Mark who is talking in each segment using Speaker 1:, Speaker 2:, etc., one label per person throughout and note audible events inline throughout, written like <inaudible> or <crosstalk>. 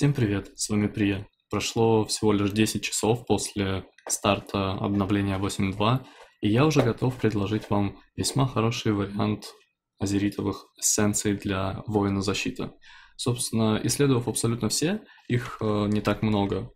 Speaker 1: Всем привет, с вами Прия. Прошло всего лишь 10 часов после старта обновления 8.2, и я уже готов предложить вам весьма хороший вариант азеритовых эссенций для воина защиты. Собственно, исследовав абсолютно все, их э, не так много.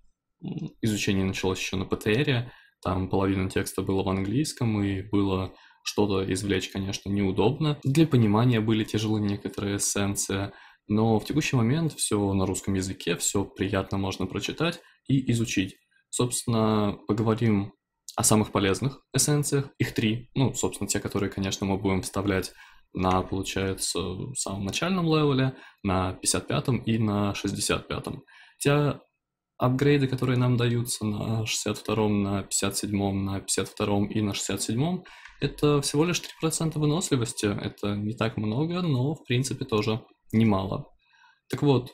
Speaker 1: Изучение началось еще на ПТРе, там половина текста было в английском, и было что-то извлечь, конечно, неудобно. Для понимания были тяжелы некоторые эссенции, но в текущий момент все на русском языке, все приятно можно прочитать и изучить. Собственно, поговорим о самых полезных эссенциях. Их три. Ну, собственно, те, которые, конечно, мы будем вставлять на, получается, самом начальном левеле, на 55-м и на 65-м. Те апгрейды, которые нам даются на 62-м, на 57-м, на 52-м и на 67-м, это всего лишь 3% выносливости. Это не так много, но, в принципе, тоже немало. Так вот,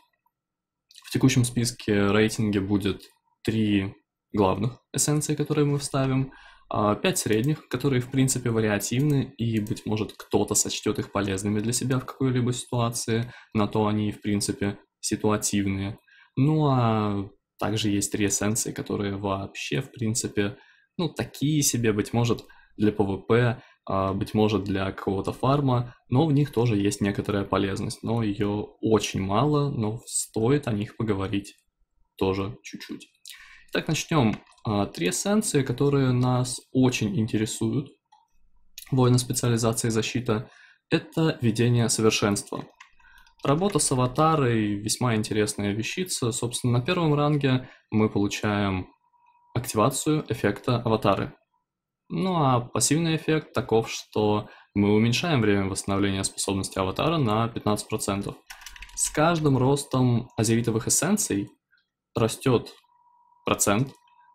Speaker 1: в текущем списке рейтинге будет три главных эссенции, которые мы вставим, а, пять средних, которые, в принципе, вариативны, и, быть может, кто-то сочтет их полезными для себя в какой-либо ситуации, на то они, в принципе, ситуативные. Ну а также есть три эссенции, которые вообще, в принципе, ну, такие себе, быть может, для ПВП а, быть может, для какого-то фарма, но в них тоже есть некоторая полезность, но ее очень мало, но стоит о них поговорить тоже чуть-чуть. Итак, начнем. А, три эссенции, которые нас очень интересуют воина специализации защита, это ведение совершенства. Работа с аватарой – весьма интересная вещица. Собственно, на первом ранге мы получаем активацию эффекта аватары. Ну а пассивный эффект таков, что мы уменьшаем время восстановления способности аватара на 15%. С каждым ростом азеритовых эссенций растет процент,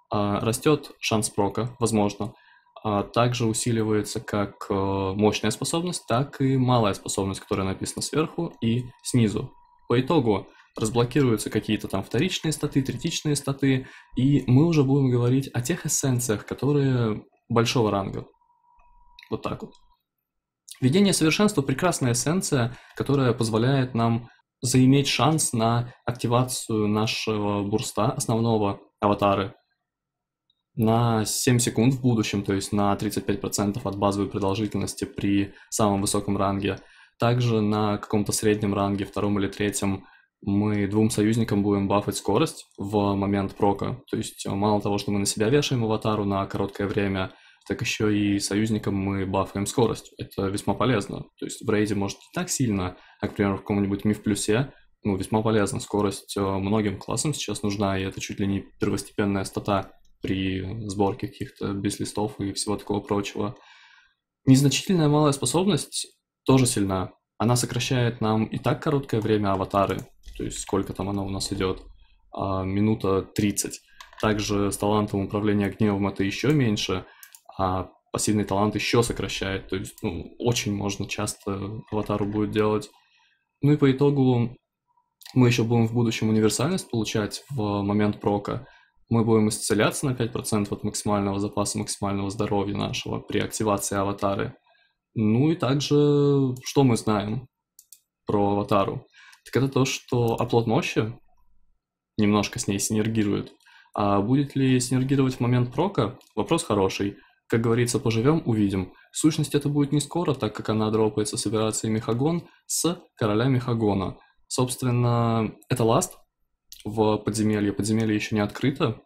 Speaker 1: а, растет шанс прока, возможно. А также усиливается как э, мощная способность, так и малая способность, которая написана сверху и снизу. По итогу разблокируются какие-то там вторичные статы, третичные статы, и мы уже будем говорить о тех эссенциях, которые большого ранга. Вот так вот. Введение совершенства – прекрасная эссенция, которая позволяет нам заиметь шанс на активацию нашего бурста, основного аватары, на 7 секунд в будущем, то есть на 35% от базовой продолжительности при самом высоком ранге, также на каком-то среднем ранге, втором или третьем, мы двум союзникам будем бафать скорость в момент прока. То есть э, мало того, что мы на себя вешаем аватару на короткое время, так еще и союзникам мы бафаем скорость. Это весьма полезно. То есть в рейде может не так сильно, а, к примеру, в каком-нибудь миф плюсе, ну, весьма полезно. Скорость э, многим классам сейчас нужна, и это чуть ли не первостепенная стата при сборке каких-то без листов и всего такого прочего. Незначительная малая способность тоже сильна. Она сокращает нам и так короткое время аватары, то есть сколько там она у нас идет, а, минута 30. Также с талантом управления гневом это еще меньше, а пассивный талант еще сокращает, то есть ну, очень можно часто аватару будет делать. Ну и по итогу мы еще будем в будущем универсальность получать в момент прока. Мы будем исцеляться на 5% от максимального запаса максимального здоровья нашего при активации аватары. Ну и также, что мы знаем про аватару? так это то, что оплот мощи немножко с ней синергирует. А будет ли синергировать в момент прока? Вопрос хороший. Как говорится, поживем, увидим. В сущности, это будет не скоро, так как она дропается с операцией Мехагон с короля Мехагона. Собственно, это ласт в подземелье. Подземелье еще не открыто.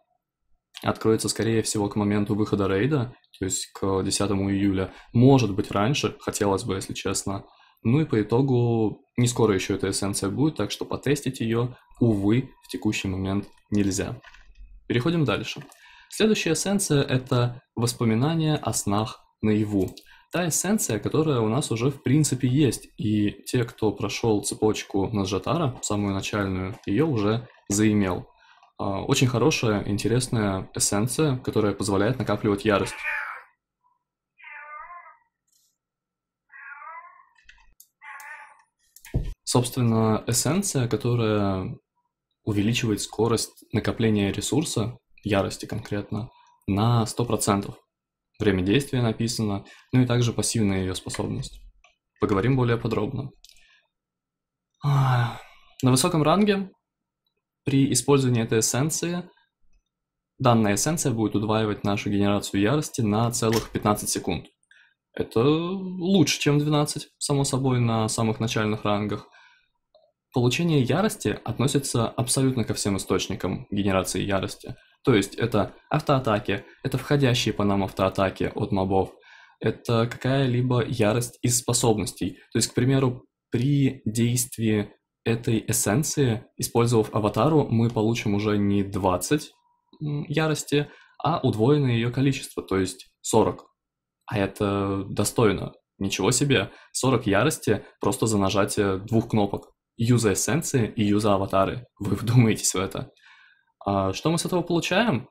Speaker 1: Откроется, скорее всего, к моменту выхода рейда, то есть к 10 июля. Может быть, раньше, хотелось бы, если честно. Ну и по итогу не скоро еще эта эссенция будет, так что потестить ее, увы, в текущий момент нельзя. Переходим дальше. Следующая эссенция – это воспоминания о снах наяву. Та эссенция, которая у нас уже в принципе есть, и те, кто прошел цепочку нажатара самую начальную, ее уже заимел. А, очень хорошая, интересная эссенция, которая позволяет накапливать ярость. Собственно, эссенция, которая увеличивает скорость накопления ресурса, ярости конкретно, на 100%. Время действия написано, ну и также пассивная ее способность. Поговорим более подробно. А, на высоком ранге при использовании этой эссенции данная эссенция будет удваивать нашу генерацию ярости на целых 15 секунд. Это лучше, чем 12, само собой, на самых начальных рангах. Получение ярости относится абсолютно ко всем источникам генерации ярости. То есть это автоатаки, это входящие по нам автоатаки от мобов, это какая-либо ярость из способностей. То есть, к примеру, при действии этой эссенции, использовав аватару, мы получим уже не 20 ярости, а удвоенное ее количество, то есть 40. А это достойно. Ничего себе, 40 ярости просто за нажатие двух кнопок юза-эссенции и юза-аватары. Вы вдумаетесь в это. А что мы с этого получаем?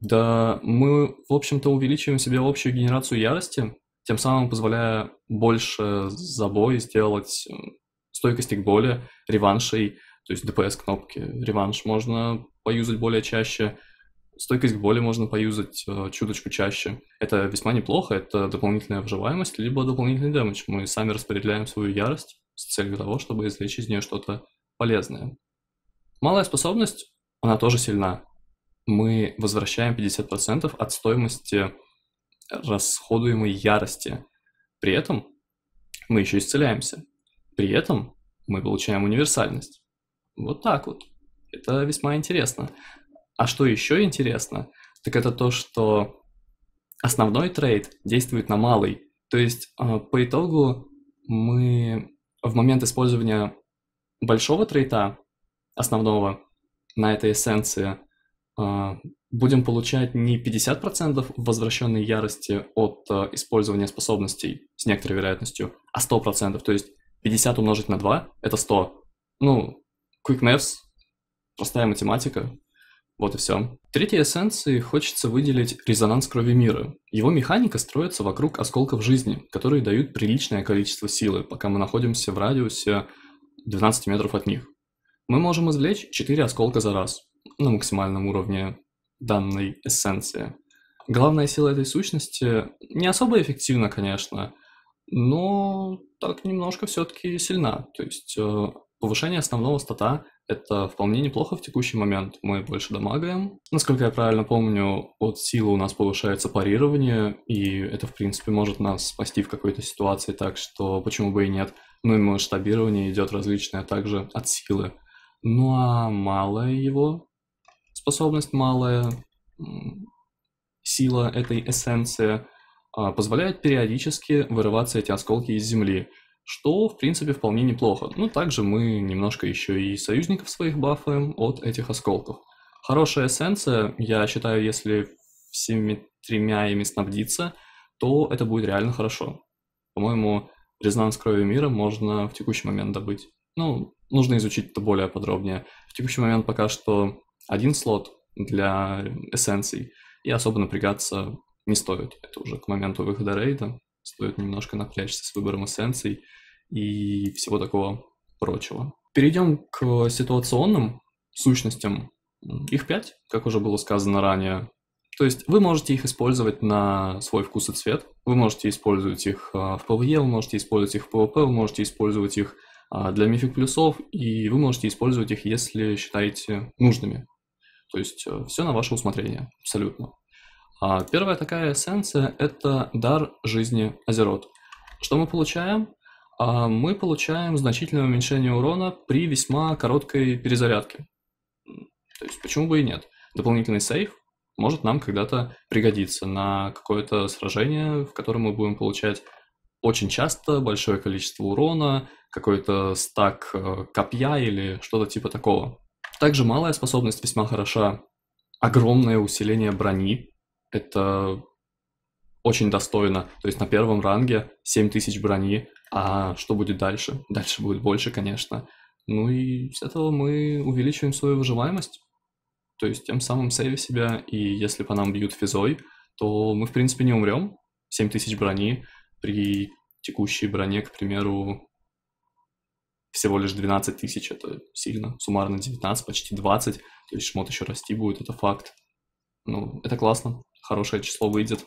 Speaker 1: Да мы, в общем-то, увеличиваем себе общую генерацию ярости, тем самым позволяя больше забой сделать стойкости к боли, реваншей, то есть ДПС кнопки. Реванш можно поюзать более чаще, стойкость к боли можно поюзать э, чуточку чаще. Это весьма неплохо, это дополнительная выживаемость, либо дополнительный дэмэдж. Мы сами распределяем свою ярость, с целью того, чтобы извлечь из нее что-то полезное. Малая способность, она тоже сильна. Мы возвращаем 50% от стоимости расходуемой ярости. При этом мы еще исцеляемся. При этом мы получаем универсальность. Вот так вот. Это весьма интересно. А что еще интересно, так это то, что основной трейд действует на малый. То есть а, по итогу мы в момент использования большого трейта, основного, на этой эссенции, а, будем получать не 50% возвращенной ярости от а, использования способностей с некоторой вероятностью, а 100%. То есть 50 умножить на 2 – это 100. Ну, quick maths, простая математика, вот и все. В третьей эссенции хочется выделить резонанс крови мира. Его механика строится вокруг осколков жизни, которые дают приличное количество силы, пока мы находимся в радиусе 12 метров от них. Мы можем извлечь 4 осколка за раз на максимальном уровне данной эссенции. Главная сила этой сущности не особо эффективна, конечно, но так немножко все-таки сильна. То есть э, повышение основного стата это вполне неплохо в текущий момент. Мы больше дамагаем. Насколько я правильно помню, от силы у нас повышается парирование, и это, в принципе, может нас спасти в какой-то ситуации, так что почему бы и нет. Ну и масштабирование идет различное также от силы. Ну а малая его способность, малая сила этой эссенции а, позволяет периодически вырываться эти осколки из земли – что, в принципе, вполне неплохо. Ну, также мы немножко еще и союзников своих бафаем от этих осколков. Хорошая эссенция, я считаю, если всеми тремя ими снабдиться, то это будет реально хорошо. По-моему, резонанс крови мира можно в текущий момент добыть. Ну, нужно изучить это более подробнее. В текущий момент пока что один слот для эссенций, и особо напрягаться не стоит. Это уже к моменту выхода рейда стоит немножко напрячься с выбором эссенций и всего такого прочего. Перейдем к ситуационным сущностям. Их пять, как уже было сказано ранее. То есть вы можете их использовать на свой вкус и цвет. Вы можете использовать их а, в PvE, вы можете использовать их в PvP, вы можете использовать их а, для мифик плюсов, и вы можете использовать их, если считаете нужными. То есть э, все на ваше усмотрение, абсолютно. А первая такая эссенция – это дар жизни Азерот. Что мы получаем? А, мы получаем значительное уменьшение урона при весьма короткой перезарядке. То есть почему бы и нет? Дополнительный сейф может нам когда-то пригодиться на какое-то сражение, в котором мы будем получать очень часто большое количество урона, какой-то стак э, копья или что-то типа такого. Также малая способность весьма хороша. Огромное усиление брони это очень достойно. То есть на первом ранге 7000 брони, а что будет дальше? Дальше будет больше, конечно. Ну и с этого мы увеличиваем свою выживаемость. То есть тем самым сейви себя, и если по нам бьют физой, то мы, в принципе, не умрем. 7000 брони при текущей броне, к примеру, всего лишь 12 тысяч, это сильно, суммарно 19, почти 20, то есть шмот еще расти будет, это факт. Ну, это классно хорошее число выйдет.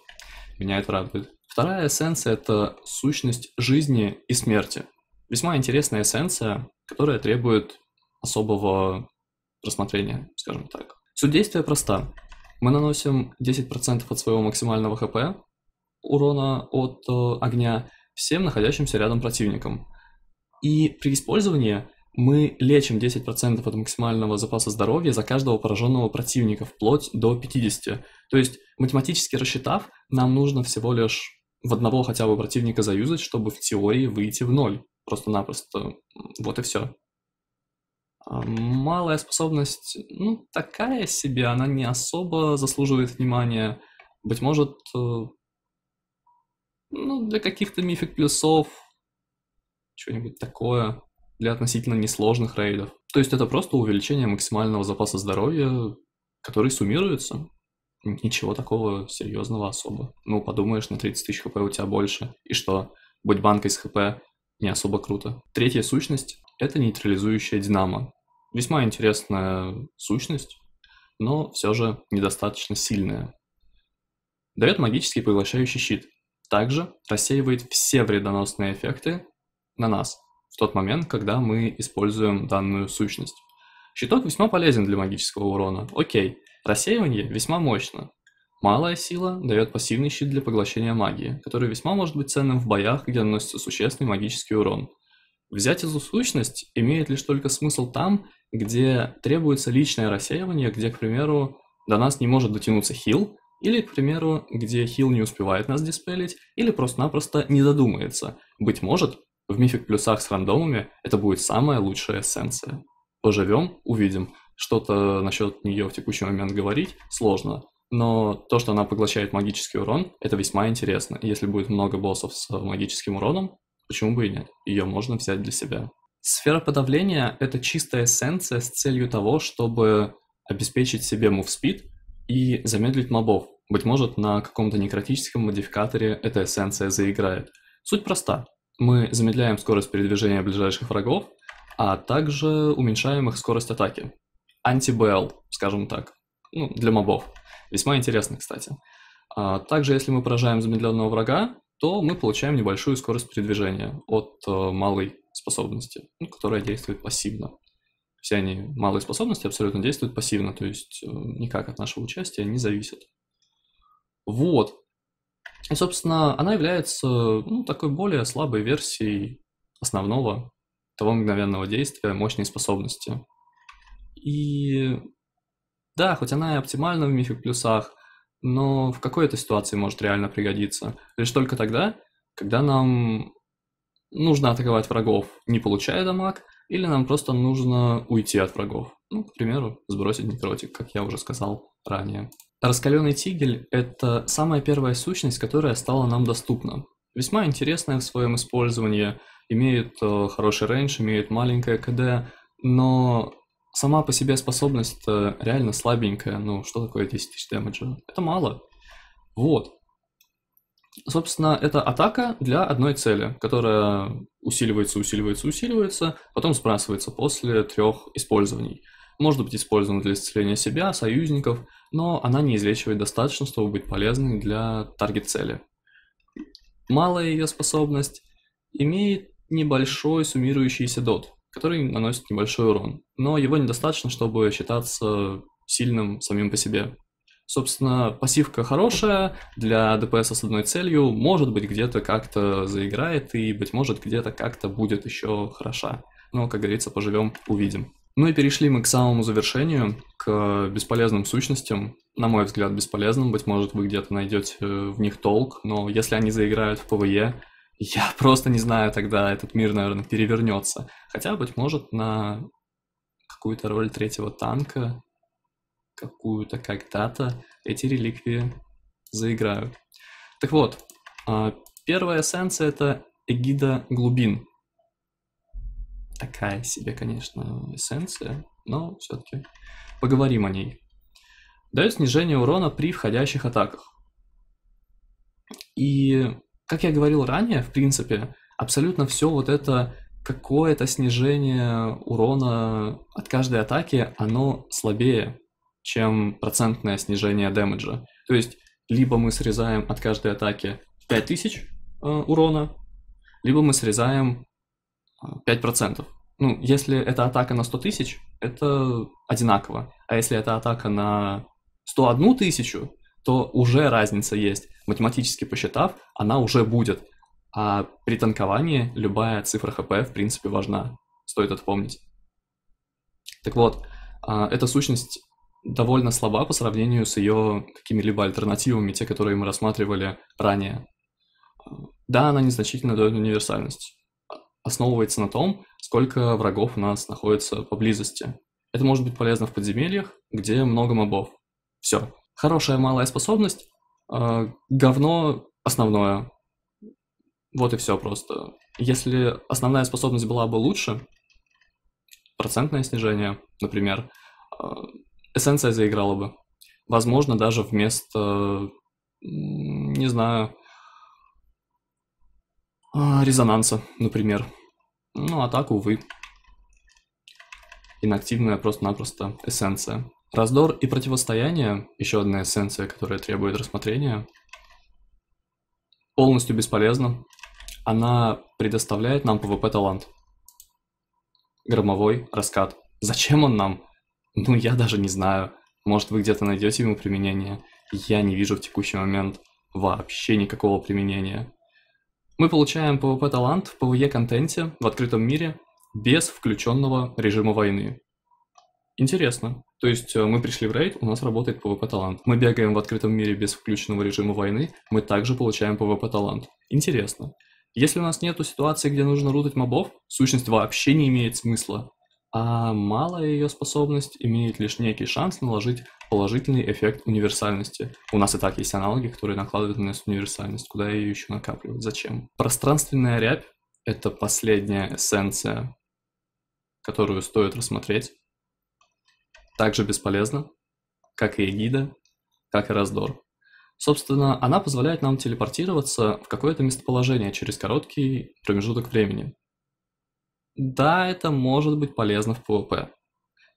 Speaker 1: Меня это радует. Вторая эссенция – это сущность жизни и смерти. Весьма интересная эссенция, которая требует особого рассмотрения, скажем так. Суть действия проста. Мы наносим 10% от своего максимального хп урона от э, огня всем находящимся рядом противникам. И при использовании мы лечим 10% от максимального запаса здоровья за каждого пораженного противника, вплоть до 50. То есть, математически рассчитав, нам нужно всего лишь в одного хотя бы противника заюзать, чтобы в теории выйти в ноль. Просто-напросто. Вот и все. А, малая способность, ну, такая себе, она не особо заслуживает внимания. Быть может, э, ну, для каких-то мифик плюсов, что-нибудь такое для относительно несложных рейдов. То есть это просто увеличение максимального запаса здоровья, который суммируется. Ничего такого серьезного особо. Ну, подумаешь, на 30 тысяч хп у тебя больше. И что? Быть банкой с хп не особо круто. Третья сущность — это нейтрализующая динамо. Весьма интересная сущность, но все же недостаточно сильная. Дает магический поглощающий щит. Также рассеивает все вредоносные эффекты на нас — в тот момент, когда мы используем данную сущность. Щиток весьма полезен для магического урона. Окей. Рассеивание весьма мощно. Малая сила дает пассивный щит для поглощения магии, который весьма может быть ценным в боях, где наносится существенный магический урон. Взять эту сущность имеет лишь только смысл там, где требуется личное рассеивание, где, к примеру, до нас не может дотянуться хил, или, к примеру, где хил не успевает нас диспелить, или просто-напросто не задумается Быть может, в мифик плюсах с рандомами это будет самая лучшая эссенция. Поживем, увидим. Что-то насчет нее в текущий момент говорить сложно, но то, что она поглощает магический урон, это весьма интересно. если будет много боссов с э, магическим уроном, почему бы и нет? Ее можно взять для себя. Сфера подавления — это чистая эссенция с целью того, чтобы обеспечить себе мувспид и замедлить мобов. Быть может, на каком-то некротическом модификаторе эта эссенция заиграет. Суть проста мы замедляем скорость передвижения ближайших врагов, а также уменьшаем их скорость атаки. Анти-БЛ, скажем так, ну, для мобов. Весьма интересно, кстати. А также, если мы поражаем замедленного врага, то мы получаем небольшую скорость передвижения от э, малой способности, ну, которая действует пассивно. Все они малые способности абсолютно действуют пассивно, то есть э, никак от нашего участия не зависят. Вот, и, собственно, она является ну, такой более слабой версией основного того мгновенного действия, мощной способности. И да, хоть она и оптимальна в мифе плюсах, но в какой-то ситуации может реально пригодиться. Лишь только тогда, когда нам нужно атаковать врагов, не получая дамаг, или нам просто нужно уйти от врагов. Ну, к примеру, сбросить некротик, как я уже сказал ранее. Раскаленный тигель – это самая первая сущность, которая стала нам доступна. Весьма интересная в своем использовании, имеет э, хороший рейндж, имеет маленькое КД, но сама по себе способность э, реально слабенькая. Ну, что такое 10 тысяч дэмэджа? Это мало. Вот. Собственно, это атака для одной цели, которая усиливается, усиливается, усиливается, потом сбрасывается после трех использований – может быть использована для исцеления себя, союзников, но она не излечивает достаточно, чтобы быть полезной для таргет-цели. Малая ее способность имеет небольшой суммирующийся дот, который наносит небольшой урон, но его недостаточно, чтобы считаться сильным самим по себе. Собственно, пассивка хорошая для ДПС с одной целью, может быть, где-то как-то заиграет и, быть может, где-то как-то будет еще хороша. Но, как говорится, поживем, увидим. Ну и перешли мы к самому завершению, к бесполезным сущностям. На мой взгляд, бесполезным. Быть может, вы где-то найдете э, в них толк, но если они заиграют в ПВЕ, e, я <laughs> просто не знаю, тогда этот мир, наверное, перевернется. Хотя, быть может, на какую-то роль третьего танка, какую-то когда-то эти реликвии заиграют. Так вот, а, первая эссенция — это эгида глубин. Такая себе, конечно, эссенция, но все-таки поговорим о ней. Дает снижение урона при входящих атаках. И, как я говорил ранее, в принципе, абсолютно все вот это какое-то снижение урона от каждой атаки, оно слабее, чем процентное снижение дэмэджа. То есть, либо мы срезаем от каждой атаки 5000 э, урона, либо мы срезаем 5%. Ну, если это атака на 100 тысяч, это одинаково. А если это атака на 101 тысячу, то уже разница есть. Математически посчитав, она уже будет. А при танковании любая цифра ХП в принципе важна. Стоит это помнить. Так вот, а, эта сущность довольно слаба по сравнению с ее какими-либо альтернативами, те, которые мы рассматривали ранее. А, да, она незначительно дает универсальность основывается на том, сколько врагов у нас находится поблизости. Это может быть полезно в подземельях, где много мобов. Все. Хорошая малая способность, э, говно основное. Вот и все просто. Если основная способность была бы лучше, процентное снижение, например, э, эссенция заиграла бы. Возможно, даже вместо, не знаю, а, резонанса, например. Ну, а так, увы. Инактивная просто-напросто эссенция. Раздор и противостояние, еще одна эссенция, которая требует рассмотрения, полностью бесполезна. Она предоставляет нам PvP-талант. Громовой раскат. Зачем он нам? Ну, я даже не знаю. Может, вы где-то найдете ему применение? Я не вижу в текущий момент вообще никакого применения. Мы получаем PvP-талант в PvE-контенте в открытом мире без включенного режима войны. Интересно. То есть э, мы пришли в рейд, у нас работает PvP-талант. Мы бегаем в открытом мире без включенного режима войны, мы также получаем PvP-талант. Интересно. Если у нас нету ситуации, где нужно рутать мобов, сущность вообще не имеет смысла а малая ее способность имеет лишь некий шанс наложить положительный эффект универсальности. У нас и так есть аналоги, которые накладывают на нас универсальность. Куда ее еще накапливаю Зачем? Пространственная рябь — это последняя эссенция, которую стоит рассмотреть. Также бесполезна, как и эгида, как и раздор. Собственно, она позволяет нам телепортироваться в какое-то местоположение через короткий промежуток времени. Да, это может быть полезно в PvP.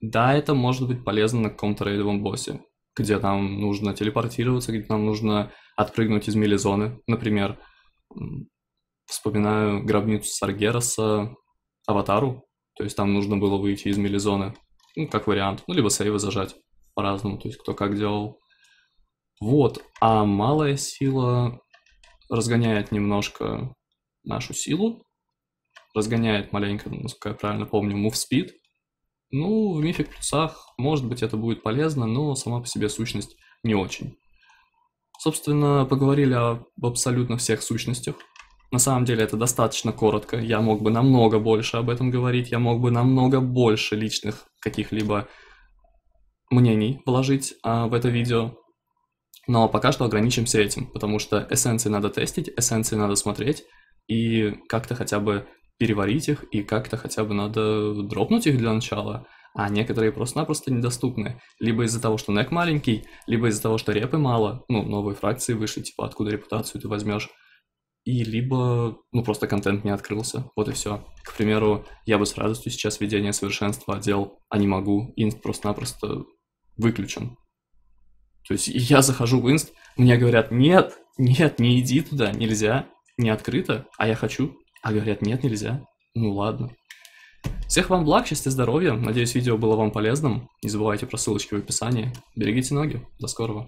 Speaker 1: Да, это может быть полезно на каком-то рейдовом боссе, где нам нужно телепортироваться, где нам нужно отпрыгнуть из милизоны. Например, вспоминаю гробницу Саргераса, Аватару, то есть там нужно было выйти из милизоны, ну, как вариант, ну, либо сейвы зажать по-разному, то есть кто как делал. Вот, а малая сила разгоняет немножко нашу силу, разгоняет маленько, насколько ну, я правильно помню, move speed. Ну, в мифик плюсах, может быть, это будет полезно, но сама по себе сущность не очень. Собственно, поговорили об абсолютно всех сущностях. На самом деле это достаточно коротко, я мог бы намного больше об этом говорить, я мог бы намного больше личных каких-либо мнений положить а, в это видео, но пока что ограничимся этим, потому что эссенции надо тестить, эссенции надо смотреть и как-то хотя бы переварить их, и как-то хотя бы надо дропнуть их для начала, а некоторые просто-напросто недоступны. Либо из-за того, что нек маленький, либо из-за того, что репы мало, ну, новые фракции вышли, типа, откуда репутацию ты возьмешь. И либо, ну, просто контент не открылся, вот и все. К примеру, я бы с радостью сейчас введение совершенства отдел, а не могу, инст просто-напросто выключен. То есть я захожу в инст, мне говорят, нет, нет, не иди туда, нельзя, не открыто, а я хочу, а говорят, нет, нельзя. Ну ладно. Всех вам благ, счастья, здоровья. Надеюсь, видео было вам полезным. Не забывайте про ссылочки в описании. Берегите ноги. До скорого.